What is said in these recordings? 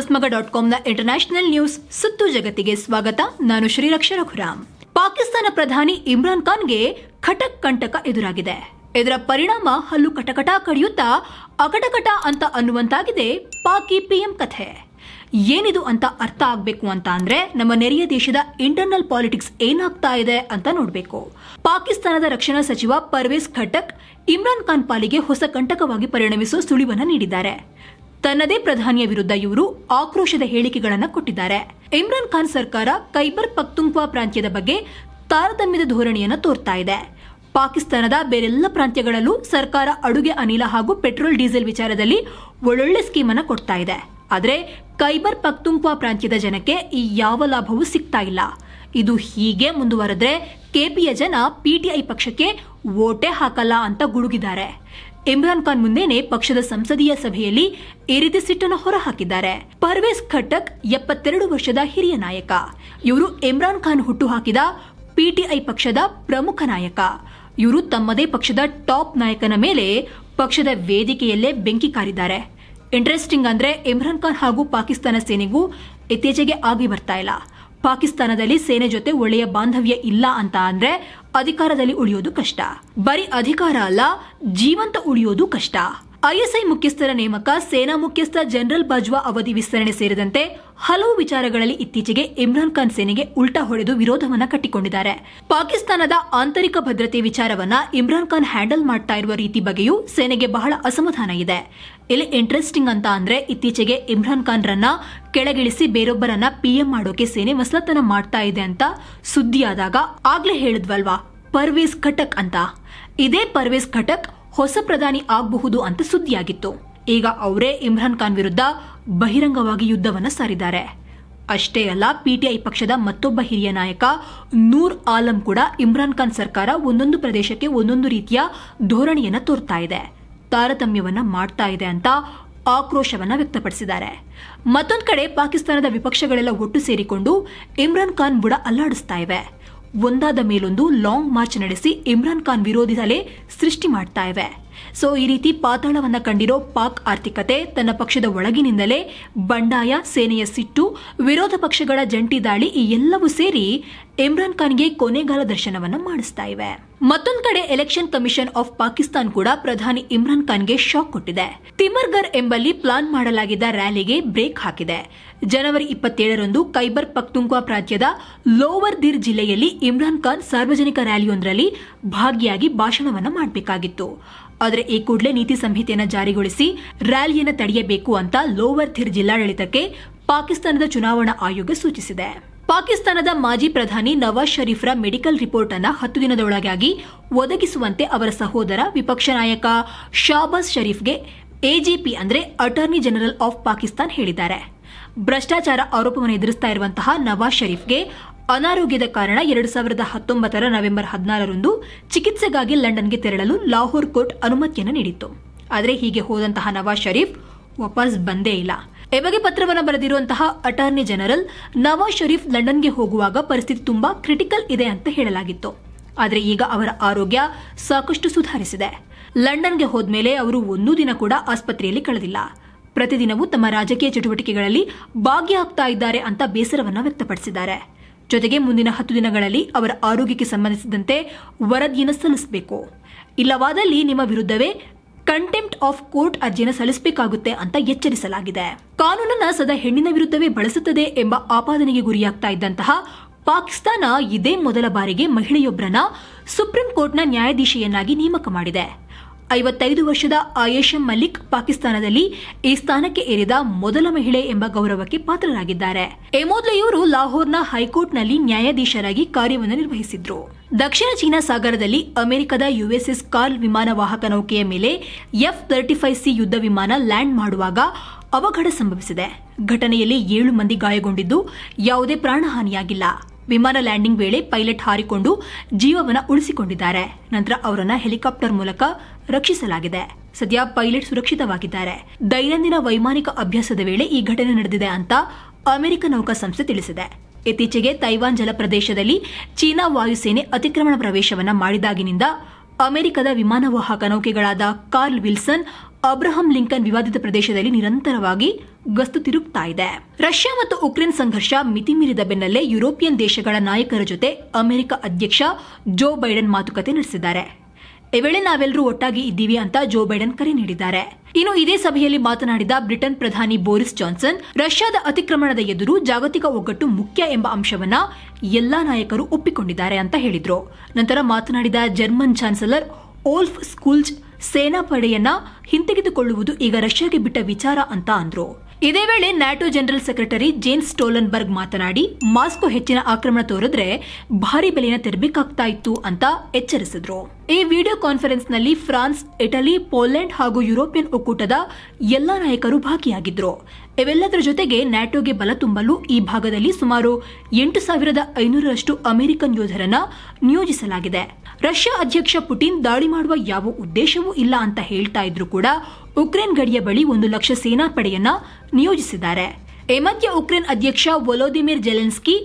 ಹೊಸಮಗ dot ಕಾಮ್ನ international news ಸುತ್ತು ಜಗತ್ತಿಗೆ ಸ್ವಾಗತ ನಾನು ಶ್ರೀರಕ್ಷ ರಘುರಾಮ್ ಪಾಕಿಸ್ತಾನ ಪ್ರಧಾನಿ ಇಮ್ರಾನ್ ಖಾನ್ಗೆ ಖಟಕ್ ಕಂಟಕ ಎದುರಾಗಿದೆ ಇದರ ಪರಿಣಾಮ ಹಲ್ಲು ಕಟಕಟ ಕಡಿಯುತ್ತಾ ಅಕಟಕಟ ಅಂತ ಅನ್ನುವಂತಾಗಿದೆ ಪಾಕಿ ಪಿಎಂ ಕಥೆ ಏನಿದು ಅಂತ ಅರ್ಥ ಆಗ್ಬೇಕು ಅಂತ ಅಂದ್ರೆ ನಮ್ಮ ನೆರೆಯ ದೇಶದ ಇಂಟರ್ನಲ್ ಪಾಲಿಟಿಕ್ಸ್ ಏನಾಗ್ತಾ ಇದೆ ಅಂತ ನೋಡ್ಬೇಕು ಪಾಕಿಸ್ತಾನದ ರಕ್ಷಣಾ ಸಚಿವ ಪರ್ವೇಸ್ ಖಟಕ್ ಇಮ್ರಾನ್ ಖಾನ್ ಪಾಲಿಗೆ ಹೊಸ ಕಂಟಕವಾಗಿ ಪರಿಣಮಿಸುವ ಸುಳಿವನ್ನ ನೀಡಿದ್ದಾರೆ ತನ್ನದೇ ಪ್ರಧಾನಿಯ ವಿರುದ್ಧ ಇವರು ಆಕ್ರೋಶದ ಹೇಳಿಕೆಗಳನ್ನು ಕೊಟ್ಟಿದ್ದಾರೆ ಇಮ್ರಾನ್ ಖಾನ್ ಸರ್ಕಾರ ಕೈಬರ್ ಪಕ್ತುಂಕ್ವಾ ಪ್ರಾಂತ್ಯದ ಬಗ್ಗೆ ತಾರತಮ್ಯದ ಧೋರಣೆಯನ್ನು ತೋರ್ತಾ ಇದೆ ಪಾಕಿಸ್ತಾನದ ಬೇರೆಲ್ಲ ಪ್ರಾಂತ್ಯಗಳಲ್ಲೂ ಸರ್ಕಾರ ಅಡುಗೆ ಅನಿಲ ಹಾಗೂ ಪೆಟ್ರೋಲ್ ಡೀಸೆಲ್ ವಿಚಾರದಲ್ಲಿ ಒಳ್ಳೊಳ್ಳೆ ಸ್ಕೀಮನ್ನು ಕೊಡ್ತಾ ಇದೆ ಆದರೆ ಕೈಬರ್ ಪಕ್ತುಂಕ್ವಾ ಪ್ರಾಂತ್ಯದ ಜನಕ್ಕೆ ಈ ಯಾವ ಲಾಭವೂ ಸಿಗ್ತಾ ಇಲ್ಲ ಇದು ಹೀಗೆ ಮುಂದುವರೆದ್ರೆ ಕೆಪಿಯ ಜನ ಪಿಟಿಐ ಪಕ್ಷಕ್ಕೆ ಓಟೇ ಹಾಕಲ್ಲ ಅಂತ ಗುಡುಗಿದ್ದಾರೆ ಇಮ್ರಾನ್ ಖಾನ್ ಮುಂದೆನೆ ಪಕ್ಷದ ಸಂಸದೀಯ ಸಭೆಯಲ್ಲಿ ಈ ರೀತಿ ಸಿಟ್ಟನ್ನು ಹೊರಹಾಕಿದ್ದಾರೆ ಪರ್ವೇಸ್ ಖಟ್ಟಕ್ ಎಪ್ಪತ್ತೆರಡು ವರ್ಷದ ಹಿರಿಯ ನಾಯಕ ಇವರು ಇಮ್ರಾನ್ ಖಾನ್ ಹುಟ್ಟುಹಾಕಿದ ಪಿಟಿಐ ಪಕ್ಷದ ಪ್ರಮುಖ ನಾಯಕ ಇವರು ತಮ್ಮದೇ ಪಕ್ಷದ ಟಾಪ್ ನಾಯಕನ ಮೇಲೆ ಪಕ್ಷದ ವೇದಿಕೆಯಲ್ಲೇ ಬೆಂಕಿ ಕಾರಿದ್ದಾರೆ ಇಂಟ್ರೆಸ್ಟಿಂಗ್ ಅಂದ್ರೆ ಇಮ್ರಾನ್ ಖಾನ್ ಹಾಗೂ ಪಾಕಿಸ್ತಾನ ಸೇನೆಗೂ ಇತ್ತೀಚೆಗೆ ಆಗಿ ಬರ್ತಾ ಇಲ್ಲ ಪಾಕಿಸ್ತಾನದಲ್ಲಿ ಸೇನೆ ಜೊತೆ ಒಳ್ಳೆಯ ಬಾಂಧವ್ಯ ಇಲ್ಲ ಅಂತ ಅಂದ್ರೆ ಅಧಿಕಾರದಲ್ಲಿ ಉಳಿಯೋದು ಕಷ್ಟ ಬರೀ ಅಧಿಕಾರ ಅಲ್ಲ ಜೀವಂತ ಉಳಿಯೋದು ಕಷ್ಟ ಐಎಸ್ಐ ಮುಖ್ಯಸ್ಥರ ನೇಮಕ ಸೇನಾ ಮುಖ್ಯಸ್ಥ ಜನರಲ್ ಬಾಜ್ವಾ ಅವಧಿ ವಿಸ್ತರಣೆ ಸೇರಿದಂತೆ ಹಲವು ವಿಚಾರಗಳಲ್ಲಿ ಇತ್ತೀಚೆಗೆ ಇಮ್ರಾನ್ ಖಾನ್ ಸೇನೆಗೆ ಉಲ್ಟಾ ಹೊಡೆದು ವಿರೋಧವನ್ನು ಕಟ್ಟಿಕೊಂಡಿದ್ದಾರೆ ಪಾಕಿಸ್ತಾನದ ಆಂತರಿಕ ಭದ್ರತೆ ವಿಚಾರವನ್ನ ಇಮ್ರಾನ್ ಖಾನ್ ಹ್ಯಾಂಡಲ್ ಮಾಡ್ತಾ ಇರುವ ರೀತಿ ಬಗ್ಗೆಯೂ ಸೇನೆಗೆ ಬಹಳ ಅಸಮಾಧಾನ ಇದೆ ಇಲ್ಲಿ ಇಂಟ್ರೆಸ್ಟಿಂಗ್ ಅಂತ ಅಂದ್ರೆ ಇತ್ತೀಚೆಗೆ ಇಮ್ರಾನ್ ಖಾನ್ ರನ್ನ ಕೆಳಗಿಳಿಸಿ ಬೇರೊಬ್ಬರನ್ನ ಪಿಎಂ ಮಾಡೋಕೆ ಸೇನೆ ಮಸಲತನ ಮಾಡ್ತಾ ಇದೆ ಅಂತ ಸುದ್ದಿಯಾದಾಗ ಆಗ್ಲೇ ಹೇಳಿದ್ವಲ್ವಾ ಪರ್ವೇಜ್ ಖಟಕ್ ಅಂತ ಇದೇ ಪರ್ವೇಜ್ ಖಟಕ್ ಹೊಸ ಪ್ರಧಾನಿ ಆಗಬಹುದು ಅಂತ ಸುದ್ದಿಯಾಗಿತ್ತು ಈಗ ಅವರೇ ಇಮ್ರಾನ್ ಖಾನ್ ವಿರುದ್ಧ ಬಹಿರಂಗವಾಗಿ ಯುದ್ಧವನ್ನ ಸಾರಿದ್ದಾರೆ ಅಷ್ಟೇ ಅಲ್ಲ ಪಿಟಿಐ ಪಕ್ಷದ ಮತ್ತೊಬ್ಬ ಹಿರಿಯ ನಾಯಕ ನೂರ್ ಆಲಂ ಕೂಡ ಇಮ್ರಾನ್ ಖಾನ್ ಸರ್ಕಾರ ಒಂದೊಂದು ಪ್ರದೇಶಕ್ಕೆ ಒಂದೊಂದು ರೀತಿಯ ಧೋರಣೆಯನ್ನು ತೋರ್ತಾ ಇದೆ ತಾರತಮ್ಯವನ್ನ ಮಾಡ್ತಾ ಇದೆ ಅಂತ ಆಕ್ರೋಶವನ್ನ ವ್ಯಕ್ತಪಡಿಸಿದ್ದಾರೆ ಮತ್ತೊಂದು ಕಡೆ ಪಾಕಿಸ್ತಾನದ ವಿಪಕ್ಷಗಳೆಲ್ಲ ಒಟ್ಟು ಸೇರಿಕೊಂಡು ಇಮ್ರಾನ್ ಖಾನ್ ಬುಡ ಅಲ್ಲಾಡಿಸ್ತಾ ಇವೆ ಒಂದಾದ ಮೇಲೊಂದು ಲಾಂಗ್ ಮಾರ್ಚ್ ನಡೆಸಿ ಇಮ್ರಾನ್ ಖಾನ್ ವಿರೋಧಿ ಸೃಷ್ಟಿ ಮಾಡ್ತಾ ಇವೆ ಸೊ ಈ ರೀತಿ ಪಾತಾಳವನ್ನು ಕಂಡಿರೋ ಪಾಕ್ ಆರ್ಥಿಕತೆ ತನ್ನ ಪಕ್ಷದ ಒಳಗಿನಿಂದಲೇ ಬಂಡಾಯ ಸೇನೆಯ ಸಿಟ್ಟು ವಿರೋಧ ಪಕ್ಷಗಳ ಜಂಟಿ ದಾಳಿ ಈ ಎಲ್ಲವೂ ಸೇರಿ ಇಮ್ರಾನ್ ಖಾನ್ಗೆ ಕೊನೆಗಾಲ ದರ್ಶನವನ್ನು ಮಾಡಿಸ್ತಾ ಇವೆ ಮತ್ತೊಂದು ಕಡೆ ಎಲೆಕ್ಷನ್ ಕಮಿಷನ್ ಆಫ್ ಪಾಕಿಸ್ತಾನ್ ಕೂಡ ಪ್ರಧಾನಿ ಇಮ್ರಾನ್ ಖಾನ್ಗೆ ಶಾಕ್ ಕೊಟ್ಟಿದೆ ತಿಮರ್ಗರ್ ಎಂಬಲ್ಲಿ ಪ್ಲಾನ್ ಮಾಡಲಾಗಿದ್ದ ರ್ಯಾಲಿಗೆ ಬ್ರೇಕ್ ಹಾಕಿದೆ ಜನವರಿ ಇಪ್ಪತ್ತೇಳರಂದು ಕೈಬರ್ ಪಕ್ತುಂಕ್ವಾ ಪ್ರಾಂತ್ಯದ ಲೋವರ್ ದಿರ್ ಜಿಲ್ಲೆಯಲ್ಲಿ ಇಮ್ರಾನ್ ಖಾನ್ ಸಾರ್ವಜನಿಕ ರ್ಯಾಲಿಯೊಂದರಲ್ಲಿ ಭಾಗಿಯಾಗಿ ಭಾಷಣವನ್ನು ಮಾಡಬೇಕಾಗಿತ್ತು ಆದರೆ ಈ ಕೂಡಲೇ ನೀತಿ ಸಂಹಿತೆಯನ್ನು ಜಾರಿಗೊಳಿಸಿ ರ್ಯಾಲಿಯನ್ನು ತಡೆಯಬೇಕು ಅಂತ ಲೋವರ್ ಥಿರ್ ಜಿಲ್ಲಾಡಳಿತಕ್ಕೆ ಪಾಕಿಸ್ತಾನದ ಚುನಾವಣಾ ಆಯೋಗ ಸೂಚಿಸಿದೆ ಪಾಕಿಸ್ತಾನದ ಮಾಜಿ ಪ್ರಧಾನಿ ನವಾಜ್ ಷರೀಫ್ರ ಮೆಡಿಕಲ್ ರಿಪೋರ್ಟ್ ಅನ್ನು ಹತ್ತು ದಿನದೊಳಗಾಗಿ ಒದಗಿಸುವಂತೆ ಅವರ ಸಹೋದರ ವಿಪಕ್ಷ ನಾಯಕ ಶಾಬಾಜ್ ಶರೀಫ್ಗೆ ಎಜಿಪಿ ಅಂದರೆ ಅಟಾರ್ನಿ ಜನರಲ್ ಆಫ್ ಪಾಕಿಸ್ತಾನ್ ಹೇಳಿದ್ದಾರೆ ಭ್ರಷ್ಟಾಚಾರ ಆರೋಪವನ್ನು ಎದುರಿಸ್ತಾ ಇರುವಂತಹ ನವಾಜ್ ಷರೀಫ್ಗೆ ಅನಾರೋಗ್ಯದ ಕಾರಣ ಎರಡು ಸಾವಿರದ ಹತ್ತೊಂಬತ್ತರ ನವೆಂಬರ್ ಹದಿನಾರರಂದು ಚಿಕಿತ್ಸೆಗಾಗಿ ಲಂಡನ್ಗೆ ತೆರಳಲು ಲಾಹೋರ್ ಕೋರ್ಟ್ ಅನುಮತಿಯನ್ನು ನೀಡಿತ್ತು ಆದರೆ ಹೀಗೆ ಹೋದಂತಹ ನವಾಜ್ ಷರೀಫ್ ವಾಪಸ್ ಬಂದೇ ಇಲ್ಲ ಎಮಗೆ ಪತ್ರವನ್ನು ಬರೆದಿರುವಂತಹ ಅಟಾರ್ನಿ ಜನರಲ್ ನವಾಜ್ ಷರೀಫ್ ಲಂಡನ್ಗೆ ಹೋಗುವಾಗ ಪರಿಸ್ಥಿತಿ ತುಂಬಾ ಕ್ರಿಟಿಕಲ್ ಇದೆ ಅಂತ ಹೇಳಲಾಗಿತ್ತು ಆದರೆ ಈಗ ಅವರ ಆರೋಗ್ಯ ಸಾಕಷ್ಟು ಸುಧಾರಿಸಿದೆ ಲಂಡನ್ಗೆ ಹೋದ್ಮೇಲೆ ಅವರು ಒಂದೂ ದಿನ ಕೂಡ ಆಸ್ಪತ್ರೆಯಲ್ಲಿ ಕಳೆದಿಲ್ಲ ಪ್ರತಿದಿನವೂ ತಮ್ಮ ರಾಜಕೀಯ ಚಟುವಟಿಕೆಗಳಲ್ಲಿ ಭಾಗಿಯಾಗ್ತಾ ಇದ್ದಾರೆ ಅಂತ ಬೇಸರವನ್ನು ವ್ಯಕ್ತಪಡಿಸಿದ್ದಾರೆ ಜೊತೆಗೆ ಮುಂದಿನ ಹತ್ತು ದಿನಗಳಲ್ಲಿ ಅವರ ಆರೋಗ್ಯಕ್ಕೆ ಸಂಬಂಧಿಸಿದಂತೆ ವರದಿಯನ್ನು ಸಲ್ಲಿಸಬೇಕು ಇಲ್ಲವಾದಲ್ಲಿ ನಿಮ್ಮ ವಿರುದ್ಧವೇ ಕಂಟೆಂಪ್ಟ್ ಆಫ್ ಕೋರ್ಟ್ ಅರ್ಜಿಯನ್ನು ಸಲ್ಲಿಸಬೇಕಾಗುತ್ತೆ ಅಂತ ಎಚ್ಚರಿಸಲಾಗಿದೆ ಕಾನೂನನ್ನು ಸದಾ ಹೆಣ್ಣಿನ ವಿರುದ್ಧವೇ ಬಳಸುತ್ತದೆ ಎಂಬ ಆಪಾದನೆಗೆ ಗುರಿಯಾಗ್ತಾ ಇದ್ದಂತಹ ಪಾಕಿಸ್ತಾನ ಇದೇ ಮೊದಲ ಬಾರಿಗೆ ಮಹಿಳೆಯೊಬ್ಬರನ್ನ ಸುಪ್ರೀಂ ಕೋರ್ಟ್ನ ನ್ಯಾಯಾಧೀಶೆಯನ್ನಾಗಿ ನೇಮಕ ಮಾಡಿದೆ ಐವತ್ತೈದು ವರ್ಷದ ಆಯೇಷಾ ಮಲಿಕ್ ಪಾಕಿಸ್ತಾನದಲ್ಲಿ ಈ ಸ್ಥಾನಕ್ಕೆ ಏರಿದ ಮೊದಲ ಮಹಿಳೆ ಎಂಬ ಗೌರವಕ್ಕೆ ಪಾತ್ರರಾಗಿದ್ದಾರೆ ಎಮೋದ್ಲೆಯವರು ಇವರು ಲಾಹೋರ್ನ ಹೈಕೋರ್ಟ್ನಲ್ಲಿ ನ್ಯಾಯಾಧೀಶರಾಗಿ ಕಾರ್ಯವನ್ನು ನಿರ್ವಹಿಸಿದ್ರು ದಕ್ಷಿಣ ಚೀನಾ ಸಾಗರದಲ್ಲಿ ಅಮೆರಿಕದ ಯುಎಸ್ಎಸ್ ಕಾರ್ಲ್ ವಿಮಾನ ವಾಹಕ ನೌಕೆಯ ಮೇಲೆ ಎಫ್ ತರ್ಟಿ ಫೈವ್ ಸಿ ಯುದ್ಧ ವಿಮಾನ ಲ್ಯಾಂಡ್ ಮಾಡುವಾಗ ಅವಘಡ ಸಂಭವಿಸಿದೆ ಘಟನೆಯಲ್ಲಿ ಏಳು ಮಂದಿ ಗಾಯಗೊಂಡಿದ್ದು ಯಾವುದೇ ಪ್ರಾಣಹಾನಿಯಾಗಿಲ್ಲ ವಿಮಾನ ಲ್ಯಾಂಡಿಂಗ್ ವೇಳೆ ಪೈಲಟ್ ಹಾರಿಕೊಂಡು ಜೀವವನ್ನು ಉಳಿಸಿಕೊಂಡಿದ್ದಾರೆ ನಂತರ ಅವರನ್ನು ಹೆಲಿಕಾಪ್ಟರ್ ಮೂಲಕ ರಕ್ಷಿಸಲಾಗಿದೆ ಸದ್ಯ ಪೈಲಟ್ ಸುರಕ್ಷಿತವಾಗಿದ್ದಾರೆ ದೈನಂದಿನ ವೈಮಾನಿಕ ಅಭ್ಯಾಸದ ವೇಳೆ ಈ ಘಟನೆ ನಡೆದಿದೆ ಅಂತ ಅಮೆರಿಕ ನೌಕಾ ಸಂಸ್ಥೆ ತಿಳಿಸಿದೆ ಇತ್ತೀಚೆಗೆ ತೈವಾನ್ ಜಲಪ್ರದೇಶದಲ್ಲಿ ಚೀನಾ ವಾಯುಸೇನೆ ಅತಿಕ್ರಮಣ ಪ್ರವೇಶವನ್ನು ಮಾಡಿದಾಗಿನಿಂದ ಅಮೆರಿಕದ ವಿಮಾನವಾಹಕ ನೌಕೆಗಳಾದ ಕಾರ್ಲ್ ವಿಲ್ಸನ್ ಅಬ್ರಹಂ ಲಿಂಕನ್ ವಿವಾದಿತ ಪ್ರದೇಶದಲ್ಲಿ ನಿರಂತರವಾಗಿ ಗಸ್ತು ತಿರುಗ್ತಾ ಇದೆ ರಷ್ಯಾ ಮತ್ತು ಉಕ್ರೇನ್ ಸಂಘರ್ಷ ಮಿತಿಮೀರಿದ ಬೆನ್ನಲ್ಲೇ ಯುರೋಪಿಯನ್ ದೇಶಗಳ ನಾಯಕರ ಜೊತೆ ಅಮೆರಿಕ ಅಧ್ಯಕ್ಷ ಜೋ ಬೈಡನ್ ಮಾತುಕತೆ ನಡೆಸಿದ್ದಾರೆ ಈ ವೇಳೆ ನಾವೆಲ್ಲರೂ ಒಟ್ಟಾಗಿ ಇದ್ದೀವಿ ಅಂತ ಜೋ ಬೈಡನ್ ಕರೆ ನೀಡಿದ್ದಾರೆ ಇನ್ನು ಇದೇ ಸಭೆಯಲ್ಲಿ ಮಾತನಾಡಿದ ಬ್ರಿಟನ್ ಪ್ರಧಾನಿ ಬೋರಿಸ್ ಜಾನ್ಸನ್ ರಷ್ಯಾದ ಅತಿಕ್ರಮಣದ ಎದುರು ಜಾಗತಿಕ ಒಗ್ಗಟ್ಟು ಮುಖ್ಯ ಎಂಬ ಅಂಶವನ್ನ ಎಲ್ಲಾ ನಾಯಕರು ಒಪ್ಪಿಕೊಂಡಿದ್ದಾರೆ ಅಂತ ಹೇಳಿದ್ರು ನಂತರ ಮಾತನಾಡಿದ ಜರ್ಮನ್ ಚಾನ್ಸಲರ್ ಓಲ್ಫ್ ಸ್ಕೂಲ್ಜ್ ಸೇನಾಪಡೆಯನ್ನ ಹಿಂತೆಗೆದುಕೊಳ್ಳುವುದು ಈಗ ರಷ್ಯಾಗೆ ಬಿಟ್ಟ ವಿಚಾರ ಅಂತ ಅಂದ್ರು ಇದೇ ವೇಳೆ NATO general secretary Jens Stoltenberg ಮಾತನಾಡಿ ಮಾಸ್ಕೋ ಹೆಚ್ಚಿನ ಆಕ್ರಮಣ ತೋರಿದ್ರೆ ಭಾರಿ ಬೆಲೆನ ತೆರಬೇಕಾಗ್ತಾ ಇತ್ತು ಅಂತ ಎಚ್ಚರಿಸಿದ್ರು ಈ ವಿಡಿಯೋ ಕಾನ್ಫರೆನ್ಸ್ ನಲ್ಲಿ ಫ್ರಾನ್ಸ್ ಇಟಲಿ ಪೋಲೆಂಡ್ ಹಾಗೂ ಯುರೋಪಿಯನ್ ಒಕ್ಕೂಟದ ಎಲ್ಲಾ ನಾಯಕರು ಭಾಗಿಯಾಗಿದ್ರು ಇವೆಲ್ಲದರ ಜೊತೆಗೆ ನ್ಯಾಟೋಗೆ ಬಲ ತುಂಬಲು ಈ ಭಾಗದಲ್ಲಿ ಸುಮಾರು ಎಂಟು ಸಾವಿರದ ಐನೂರರಷ್ಟು ಅಮೆರಿಕನ್ ಯೋಧರನ್ನ ನಿಯೋಜಿಸಲಾಗಿದೆ ರಷ್ಯಾ ಅಧ್ಯಕ್ಷ ಪುಟಿನ್ ದಾಳಿ ಮಾಡುವ ಯಾವ ಉದ್ದೇಶವೂ ಇಲ್ಲ ಅಂತ ಹೇಳ್ತಾ ಇದ್ರು ಕೂಡ ಉಕ್ರೇನ್ ಗಡಿಯ ಬಳಿ ಒಂದು ಲಕ್ಷ ಸೇನಾಪಡೆಯನ್ನ ನಿಯೋಜಿಸಿದ್ದಾರೆ ಈ ಉಕ್ರೇನ್ ಅಧ್ಯಕ್ಷ ವೊಲೋದಿಮಿರ್ ಜೆಲೆನ್ಸ್ಕಿ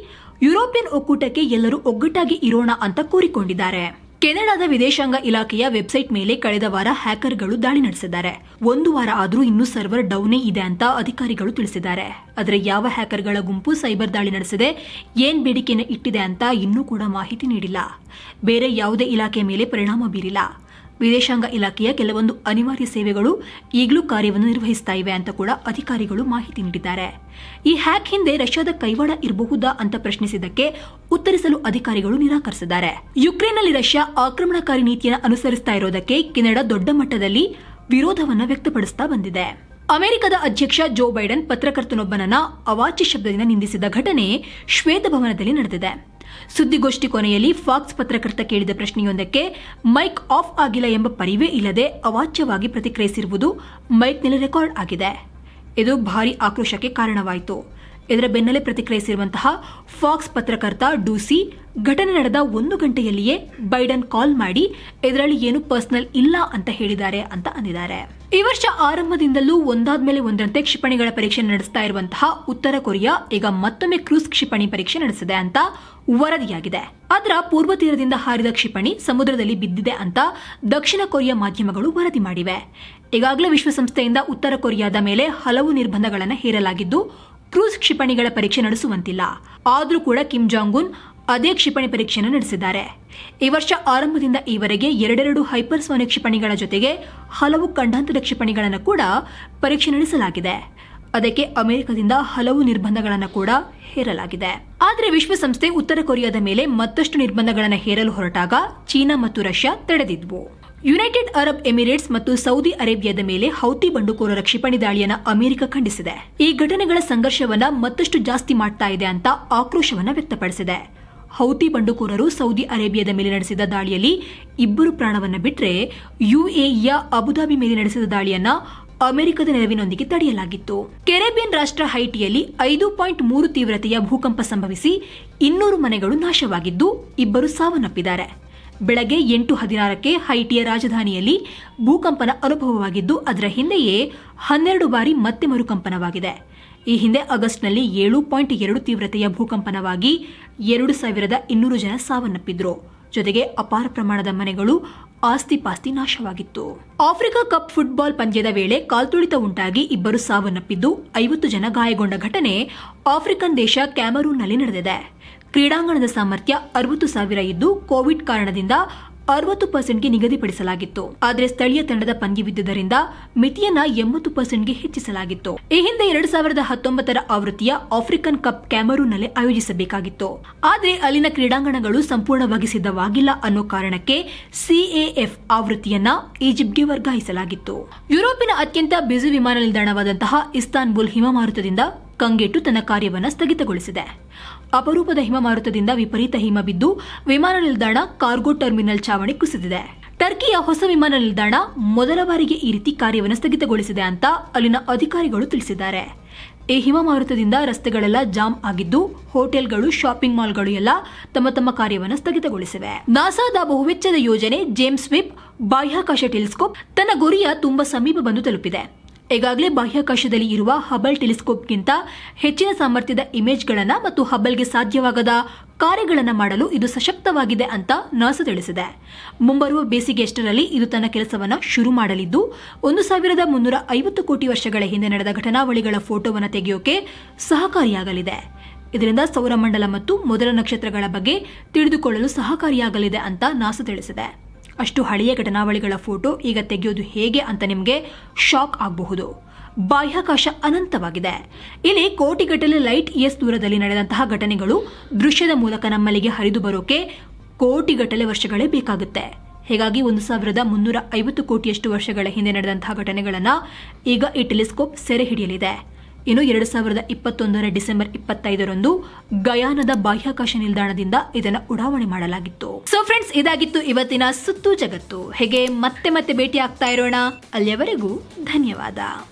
ಯುರೋಪಿಯನ್ ಒಕ್ಕೂಟಕ್ಕೆ ಎಲ್ಲರೂ ಒಗ್ಗಟ್ಟಾಗಿ ಇರೋಣ ಅಂತ ಕೋರಿಕೊಂಡಿದ್ದಾರೆ ಕೆನಡಾದ ವಿದೇಶಾಂಗ ಇಲಾಖೆಯ ವೆಬ್ಸೈಟ್ ಮೇಲೆ ಕಳೆದ ವಾರ ಹ್ಯಾಕರ್ಗಳು ದಾಳಿ ನಡೆಸಿದ್ದಾರೆ ಒಂದು ವಾರ ಆದರೂ ಇನ್ನೂ ಸರ್ವರ್ ಡೌನೇ ಇದೆ ಅಂತ ಅಧಿಕಾರಿಗಳು ತಿಳಿಸಿದ್ದಾರೆ ಆದರೆ ಯಾವ ಹ್ಯಾಕರ್ಗಳ ಗುಂಪು ಸೈಬರ್ ದಾಳಿ ನಡೆಸಿದೆ ಏನ್ ಬೇಡಿಕೆಯನ್ನು ಇಟ್ಟಿದೆ ಅಂತ ಇನ್ನೂ ಕೂಡ ಮಾಹಿತಿ ನೀಡಿಲ್ಲ ಬೇರೆ ಯಾವುದೇ ಇಲಾಖೆ ಮೇಲೆ ಪರಿಣಾಮ ಬೀರಿಲ್ಲ ವಿದೇಶಾಂಗ ಇಲಾಖೆಯ ಕೆಲವೊಂದು ಅನಿವಾರ್ಯ ಸೇವೆಗಳು ಈಗಲೂ ಕಾರ್ಯವನ್ನು ನಿರ್ವಹಿಸ್ತಾ ಇವೆ ಅಂತ ಕೂಡ ಅಧಿಕಾರಿಗಳು ಮಾಹಿತಿ ನೀಡಿದ್ದಾರೆ ಈ ಹ್ಯಾಕ್ ಹಿಂದೆ ರಷ್ಯಾದ ಕೈವಾಡ ಇರಬಹುದಾ ಅಂತ ಪ್ರಶ್ನಿಸಿದ್ದಕ್ಕೆ ಉತ್ತರಿಸಲು ಅಧಿಕಾರಿಗಳು ನಿರಾಕರಿಸಿದ್ದಾರೆ ಯುಕ್ರೇನ್ನಲ್ಲಿ ರಷ್ಯಾ ಆಕ್ರಮಣಕಾರಿ ನೀತಿಯನ್ನು ಅನುಸರಿಸ್ತಾ ಇರೋದಕ್ಕೆ ಕೆನಡಾ ದೊಡ್ಡ ಮಟ್ಟದಲ್ಲಿ ವಿರೋಧವನ್ನು ವ್ಯಕ್ತಪಡಿಸ್ತಾ ಬಂದಿದೆ ಅಮೆರಿಕದ ಅಧ್ಯಕ್ಷ ಜೋ ಬೈಡನ್ ಪತ್ರಕರ್ತನೊಬ್ಬನನ್ನ ಅವಾಚ್ಯ ಶಬ್ದದಿಂದ ನಿಂದಿಸಿದ ಘಟನೆ ಶ್ವೇತಭವನದಲ್ಲಿ ನಡೆದಿದೆ ಸುದ್ದಿಗೋಷ್ಠಿ ಕೊನೆಯಲ್ಲಿ ಫಾಕ್ಸ್ ಪತ್ರಕರ್ತ ಕೇಳಿದ ಪ್ರಶ್ನೆಯೊಂದಕ್ಕೆ ಮೈಕ್ ಆಫ್ ಆಗಿಲ್ಲ ಎಂಬ ಪರಿವೇ ಇಲ್ಲದೆ ಅವಾಚ್ಯವಾಗಿ ಪ್ರತಿಕ್ರಿಯಿಸಿರುವುದು ಮೈಕ್ನಲ್ಲಿ ರೆಕಾರ್ಡ್ ಆಗಿದೆ ಇದು ಭಾರಿ ಆಕ್ರೋಶಕ್ಕೆ ಕಾರಣವಾಯಿತು ಇದರ ಬೆನ್ನಲ್ಲೇ ಪ್ರತಿಕ್ರಿಯಿಸಿರುವಂತಹ ಫಾಕ್ಸ್ ಪತ್ರಕರ್ತ ಡೂಸಿ ಘಟನೆ ನಡೆದ ಒಂದು ಗಂಟೆಯಲ್ಲಿಯೇ ಬೈಡನ್ ಕಾಲ್ ಮಾಡಿ ಇದರಲ್ಲಿ ಏನು ಪರ್ಸನಲ್ ಇಲ್ಲ ಅಂತ ಹೇಳಿದ್ದಾರೆ ಅಂತ ಅಂದಿದ್ದಾರೆ ಈ ವರ್ಷ ಆರಂಭದಿಂದಲೂ ಒಂದಾದ ಮೇಲೆ ಒಂದಂತೆ ಕ್ಷಿಪಣಿಗಳ ಪರೀಕ್ಷೆ ನಡೆಸ್ತಾ ಇರುವಂತಹ ಉತ್ತರ ಕೊರಿಯಾ ಈಗ ಮತ್ತೊಮ್ಮೆ ಕ್ರೂಸ್ ಕ್ಷಿಪಣಿ ಪರೀಕ್ಷೆ ನಡೆಸಿದೆ ಅಂತ ವರದಿಯಾಗಿದೆ ಅದರ ಪೂರ್ವ ತೀರದಿಂದ ಹಾರಿದ ಕ್ಷಿಪಣಿ ಸಮುದ್ರದಲ್ಲಿ ಬಿದ್ದಿದೆ ಅಂತ ದಕ್ಷಿಣ ಕೊರಿಯಾ ಮಾಧ್ಯಮಗಳು ವರದಿ ಮಾಡಿವೆ ಈಗಾಗಲೇ ವಿಶ್ವಸಂಸ್ಥೆಯಿಂದ ಉತ್ತರ ಕೊರಿಯಾದ ಮೇಲೆ ಹಲವು ನಿರ್ಬಂಧಗಳನ್ನು ಹೇರಲಾಗಿದ್ದು ಕ್ರೂಸ್ ಕ್ಷಿಪಣಿಗಳ ಪರೀಕ್ಷೆ ನಡೆಸುವಂತಿಲ್ಲ ಆದರೂ ಕೂಡ ಕಿಮ್ ಜಾಂಗ್ ಉನ್ ಅದೇ ಕ್ಷಿಪಣಿ ಪರೀಕ್ಷೆಯನ್ನು ನಡೆಸಿದ್ದಾರೆ ಈ ವರ್ಷ ಆರಂಭದಿಂದ ಈವರೆಗೆ ಎರಡೆರಡು ಹೈಪರ್ಸೋನಿಕ್ ಕ್ಷಿಪಣಿಗಳ ಜೊತೆಗೆ ಹಲವು ಖಂಡಾಂತರ ಕ್ಷಿಪಣಿಗಳನ್ನು ಕೂಡ ಪರೀಕ್ಷೆ ನಡೆಸಲಾಗಿದೆ ಅದಕ್ಕೆ ಅಮೆರಿಕದಿಂದ ಹಲವು ನಿರ್ಬಂಧಗಳನ್ನು ಕೂಡ ಹೇರಲಾಗಿದೆ ಆದರೆ ವಿಶ್ವಸಂಸ್ಥೆ ಉತ್ತರ ಕೊರಿಯಾದ ಮೇಲೆ ಮತ್ತಷ್ಟು ನಿರ್ಬಂಧಗಳನ್ನು ಹೇರಲು ಹೊರಟಾಗ ಚೀನಾ ಮತ್ತು ರಷ್ಯಾ ತಡೆದಿದ್ವು ಯುನೈಟೆಡ್ ಅರಬ್ ಎಮಿರೇಟ್ಸ್ ಮತ್ತು ಸೌದಿ ಅರೇಬಿಯಾದ ಮೇಲೆ ಹೌತಿ ಬಂಡುಕೋರರ ಕ್ಷಿಪಣಿ ದಾಳಿಯನ್ನು ಅಮೆರಿಕ ಖಂಡಿಸಿದೆ ಈ ಘಟನೆಗಳ ಸಂಘರ್ಷವನ್ನು ಮತ್ತಷ್ಟು ಜಾಸ್ತಿ ಮಾಡ್ತಾ ಇದೆ ಅಂತ ಆಕ್ರೋಶವನ್ನು ವ್ಯಕ್ತಪಡಿಸಿದೆ ಹೌತಿ ಬಂಡುಕೋರರು ಸೌದಿ ಅರೇಬಿಯಾದ ಮೇಲೆ ನಡೆಸಿದ ದಾಳಿಯಲ್ಲಿ ಇಬ್ಬರು ಪ್ರಾಣವನ್ನು ಬಿಟ್ಟರೆ ಯುಎಇಯ ಅಬುಧಾಬಿ ಮೇಲೆ ನಡೆಸಿದ ದಾಳಿಯನ್ನು ಅಮೆರಿಕದ ನೆರವಿನೊಂದಿಗೆ ತಡೆಯಲಾಗಿತ್ತು ಕೆರೆಬಿಯನ್ ರಾಷ್ಟ್ರ ಹೈಟಿಯಲ್ಲಿ ಐದು ಪಾಯಿಂಟ್ ಮೂರು ತೀವ್ರತೆಯ ಭೂಕಂಪ ಸಂಭವಿಸಿ ಇನ್ನೂರು ಮನೆಗಳು ನಾಶವಾಗಿದ್ದು ಇಬ್ಬರು ಸಾವನ್ನಪ್ಪಿದ್ದಾರೆ ಬೆಳಗ್ಗೆ ಎಂಟು ಹದಿನಾರಕ್ಕೆ ಹೈಟಿಯ ರಾಜಧಾನಿಯಲ್ಲಿ ಭೂಕಂಪನ ಅನುಭವವಾಗಿದ್ದು ಅದರ ಹಿಂದೆಯೇ ಹನ್ನೆರಡು ಬಾರಿ ಮತ್ತೆ ಮರುಕಂಪನವಾಗಿದೆ ಈ ಹಿಂದೆ ಆಗಸ್ಟ್ನಲ್ಲಿ ಏಳು ಪಾಯಿಂಟ್ ಎರಡು ತೀವ್ರತೆಯ ಭೂಕಂಪನವಾಗಿ ಎರಡು ಸಾವಿರದ ಇನ್ನೂರು ಜನ ಸಾವನ್ನಪ್ಪಿದ್ರು ಜೊತೆಗೆ ಅಪಾರ ಪ್ರಮಾಣದ ಮನೆಗಳು ಆಸ್ತಿಪಾಸ್ತಿ ನಾಶವಾಗಿತ್ತು ಆಫ್ರಿಕಾ ಕಪ್ ಫುಟ್ಬಾಲ್ ಪಂದ್ಯದ ವೇಳೆ ಕಾಲ್ತುಳಿತ ಉಂಟಾಗಿ ಇಬ್ಬರು ಸಾವನ್ನಪ್ಪಿದ್ದು ಐವತ್ತು ಜನ ಗಾಯಗೊಂಡ ಘಟನೆ ಆಫ್ರಿಕನ್ ದೇಶ ಕ್ಯಾಮರೂನ್ನಲ್ಲಿ ನಡೆದಿದೆ ಕ್ರೀಡಾಂಗಣದ ಸಾಮರ್ಥ್ಯ ಅರವತ್ತು ಸಾವಿರ ಇದ್ದು ಕೋವಿಡ್ ಕಾರಣದಿಂದ ಅರವತ್ತು ಪರ್ಸೆಂಟ್ಗೆ ನಿಗದಿಪಡಿಸಲಾಗಿತ್ತು ಆದರೆ ಸ್ಥಳೀಯ ತಂಡದ ಪಂದ್ಯ ಬಿದ್ದುದರಿಂದ ಮಿತಿಯನ್ನ ಎಂಬತ್ತು ಪರ್ಸೆಂಟ್ಗೆ ಹೆಚ್ಚಿಸಲಾಗಿತ್ತು ಈ ಹಿಂದೆ ಎರಡ್ ಸಾವಿರದ ಹತ್ತೊಂಬತ್ತರ ಆವೃತ್ತಿಯ ಆಫ್ರಿಕನ್ ಕಪ್ ಕ್ಯಾಮರೂನ್ನಲ್ಲಿ ಆಯೋಜಿಸಬೇಕಾಗಿತ್ತು ಆದರೆ ಅಲ್ಲಿನ ಕ್ರೀಡಾಂಗಣಗಳು ಸಂಪೂರ್ಣವಾಗಿ ಸಿದ್ಧವಾಗಿಲ್ಲ ಅನ್ನೋ ಕಾರಣಕ್ಕೆ ಸಿಎಎಫ್ ಆವೃತ್ತಿಯನ್ನ ಈಜಿಪ್ಟ್ಗೆ ವರ್ಗಾಯಿಸಲಾಗಿತ್ತು ಯುರೋಪಿನ ಅತ್ಯಂತ ಬ್ಯುಸಿ ವಿಮಾನ ನಿಲ್ದಾಣವಾದಂತಹ ಇಸ್ತಾನ್ಬುಲ್ ಹಿಮಮಾರುತದಿಂದ ಕಂಗೆಟ್ಟು ತನ್ನ ಕಾರ್ಯವನ್ನು ಸ್ಥಗಿತಗೊಳಿಸಿದೆ ಅಪರೂಪದ ಹಿಮಮಾರುತದಿಂದ ವಿಪರೀತ ಹಿಮ ಬಿದ್ದು ವಿಮಾನ ನಿಲ್ದಾಣ ಕಾರ್ಗೋ ಟರ್ಮಿನಲ್ ಚಾವಣಿ ಕುಸಿದಿದೆ ಟರ್ಕಿಯ ಹೊಸ ವಿಮಾನ ನಿಲ್ದಾಣ ಮೊದಲ ಬಾರಿಗೆ ಈ ರೀತಿ ಕಾರ್ಯವನ್ನು ಸ್ಥಗಿತಗೊಳಿಸಿದೆ ಅಂತ ಅಲ್ಲಿನ ಅಧಿಕಾರಿಗಳು ತಿಳಿಸಿದ್ದಾರೆ ಈ ಹಿಮಮಾರುತದಿಂದ ರಸ್ತೆಗಳೆಲ್ಲ ಜಾಮ್ ಆಗಿದ್ದು ಹೋಟೆಲ್ಗಳು ಶಾಪಿಂಗ್ ಮಾಲ್ಗಳು ಎಲ್ಲ ತಮ್ಮ ತಮ್ಮ ಕಾರ್ಯವನ್ನು ಸ್ಥಗಿತಗೊಳಿಸಿವೆ ನಾಸಾದ ಬಹುವೆಚ್ಚದ ಯೋಜನೆ ಜೇಮ್ಸ್ ವಿಪ್ ಬಾಹ್ಯಾಕಾಶ ಟೆಲಿಸ್ಕೋಪ್ ತನ್ನ ಗುರಿಯ ತುಂಬಾ ಸಮೀಪ ಬಂದು ತಲುಪಿದೆ ಈಗಾಗಲೇ ಬಾಹ್ಯಾಕಾಶದಲ್ಲಿ ಇರುವ ಹಬಲ್ ಟೆಲಿಸ್ಕೋಪ್ಗಿಂತ ಹೆಚ್ಚಿನ ಸಾಮರ್ಥ್ಯದ ಇಮೇಜ್ಗಳನ್ನು ಮತ್ತು ಹಬಲ್ಗೆ ಸಾಧ್ಯವಾಗದ ಕಾರ್ಯಗಳನ್ನು ಮಾಡಲು ಇದು ಸಶಕ್ತವಾಗಿದೆ ಅಂತ ನಾಸಾ ತಿಳಿಸಿದೆ ಮುಂಬರುವ ಬೇಸಿಗೆಯಷ್ಟರಲ್ಲಿ ಇದು ತನ್ನ ಕೆಲಸವನ್ನು ಶುರು ಮಾಡಲಿದ್ದು ಒಂದು ಸಾವಿರದ ಮುನ್ನೂರ ಐವತ್ತು ಕೋಟಿ ವರ್ಷಗಳ ಹಿಂದೆ ನಡೆದ ಘಟನಾವಳಿಗಳ ಫೋಟೋವನ್ನು ತೆಗೆಯೋಕೆ ಸಹಕಾರಿಯಾಗಲಿದೆ ಇದರಿಂದ ಸೌರಮಂಡಲ ಮತ್ತು ಮೊದಲ ನಕ್ಷತ್ರಗಳ ಬಗ್ಗೆ ತಿಳಿದುಕೊಳ್ಳಲು ಸಹಕಾರಿಯಾಗಲಿದೆ ಅಂತ ನಾಸಾ ತಿಳಿಸಿದೆ ಅಷ್ಟು ಹಳೆಯ ಘಟನಾವಳಿಗಳ ಫೋಟೋ ಈಗ ತೆಗೆಯೋದು ಹೇಗೆ ಅಂತ ನಿಮಗೆ ಶಾಕ್ ಆಗಬಹುದು ಬಾಹ್ಯಾಕಾಶ ಅನಂತವಾಗಿದೆ ಇಲ್ಲಿ ಕೋಟಿಗಟ್ಟಲೆ ಲೈಟ್ ಎಸ್ ದೂರದಲ್ಲಿ ನಡೆದಂತಹ ಘಟನೆಗಳು ದೃಶ್ಯದ ಮೂಲಕ ನಮ್ಮಲ್ಲಿಗೆ ಹರಿದು ಬರೋಕೆ ಕೋಟಿಗಟ್ಟಲೆ ವರ್ಷಗಳೇ ಬೇಕಾಗುತ್ತೆ ಹೀಗಾಗಿ ಒಂದು ಸಾವಿರದ ಮುನ್ನೂರ ಐವತ್ತು ಕೋಟಿಯಷ್ಟು ವರ್ಷಗಳ ಹಿಂದೆ ನಡೆದಂತಹ ಘಟನೆಗಳನ್ನು ಈಗ ಈ ಟೆಲಿಸ್ಕೋಪ್ ಸೆರೆ ಹಿಡಿಯಲಿದೆ ಇನ್ನು ಎರಡು ಸಾವಿರದ ಇಪ್ಪತ್ತೊಂದರ ಡಿಸೆಂಬರ್ ಇಪ್ಪತ್ತೈದರಂದು ಗಯಾನದ ಬಾಹ್ಯಾಕಾಶ ನಿಲ್ದಾಣದಿಂದ ಇದನ್ನು ಉಡಾವಣೆ ಮಾಡಲಾಗಿತ್ತು ಸೊ ಫ್ರೆಂಡ್ಸ್ ಇದಾಗಿತ್ತು ಇವತ್ತಿನ ಸುತ್ತು ಜಗತ್ತು ಹೇಗೆ ಮತ್ತೆ ಮತ್ತೆ ಭೇಟಿ ಆಗ್ತಾ ಇರೋಣ ಅಲ್ಲಿಯವರೆಗೂ ಧನ್ಯವಾದ